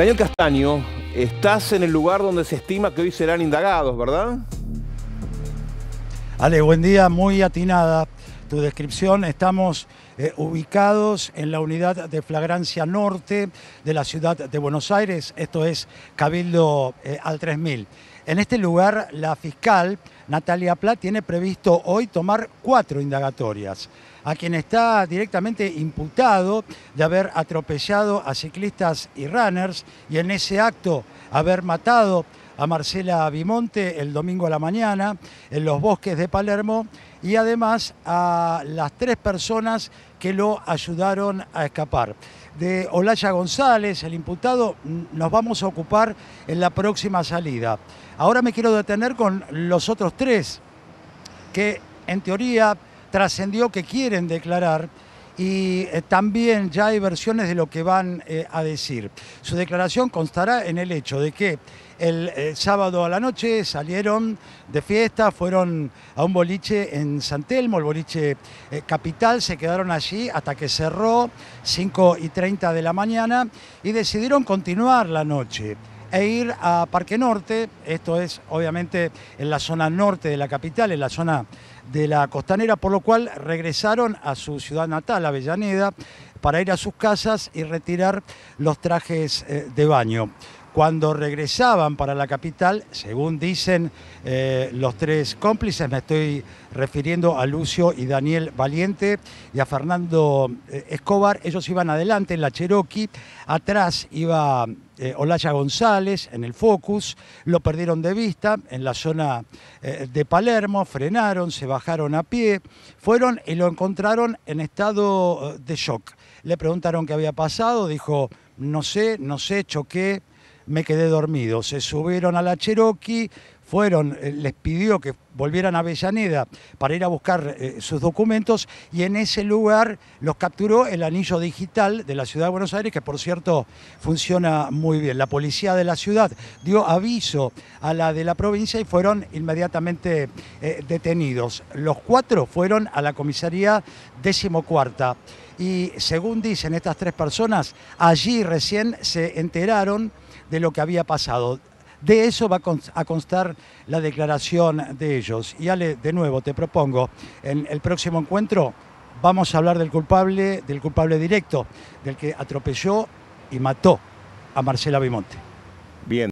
Daniel Castaño, estás en el lugar donde se estima que hoy serán indagados, ¿verdad? Ale, buen día, muy atinada tu descripción. Estamos eh, ubicados en la unidad de flagrancia norte de la ciudad de Buenos Aires, esto es Cabildo eh, al 3000. En este lugar, la fiscal Natalia Pla tiene previsto hoy tomar cuatro indagatorias a quien está directamente imputado de haber atropellado a ciclistas y runners y en ese acto haber matado a Marcela Vimonte el domingo a la mañana en los bosques de Palermo y además a las tres personas que lo ayudaron a escapar. De Olaya González, el imputado, nos vamos a ocupar en la próxima salida. Ahora me quiero detener con los otros tres que en teoría trascendió que quieren declarar y eh, también ya hay versiones de lo que van eh, a decir. Su declaración constará en el hecho de que el eh, sábado a la noche salieron de fiesta, fueron a un boliche en San el boliche capital, se quedaron allí hasta que cerró 5 y 30 de la mañana y decidieron continuar la noche e ir a Parque Norte, esto es obviamente en la zona norte de la capital, en la zona de la costanera, por lo cual regresaron a su ciudad natal, Avellaneda, para ir a sus casas y retirar los trajes eh, de baño cuando regresaban para la capital, según dicen eh, los tres cómplices, me estoy refiriendo a Lucio y Daniel Valiente y a Fernando eh, Escobar, ellos iban adelante en la Cherokee, atrás iba eh, Olaya González en el Focus, lo perdieron de vista en la zona de Palermo, frenaron, se bajaron a pie, fueron y lo encontraron en estado de shock. Le preguntaron qué había pasado, dijo, no sé, no sé, choqué, me quedé dormido. Se subieron a la Cherokee, fueron, eh, les pidió que volvieran a Avellaneda para ir a buscar eh, sus documentos y en ese lugar los capturó el anillo digital de la ciudad de Buenos Aires, que por cierto funciona muy bien. La policía de la ciudad dio aviso a la de la provincia y fueron inmediatamente eh, detenidos. Los cuatro fueron a la comisaría decimocuarta y según dicen estas tres personas, allí recién se enteraron de lo que había pasado. De eso va a constar la declaración de ellos. Y Ale, de nuevo, te propongo, en el próximo encuentro vamos a hablar del culpable, del culpable directo, del que atropelló y mató a Marcela Bimonte. Bien.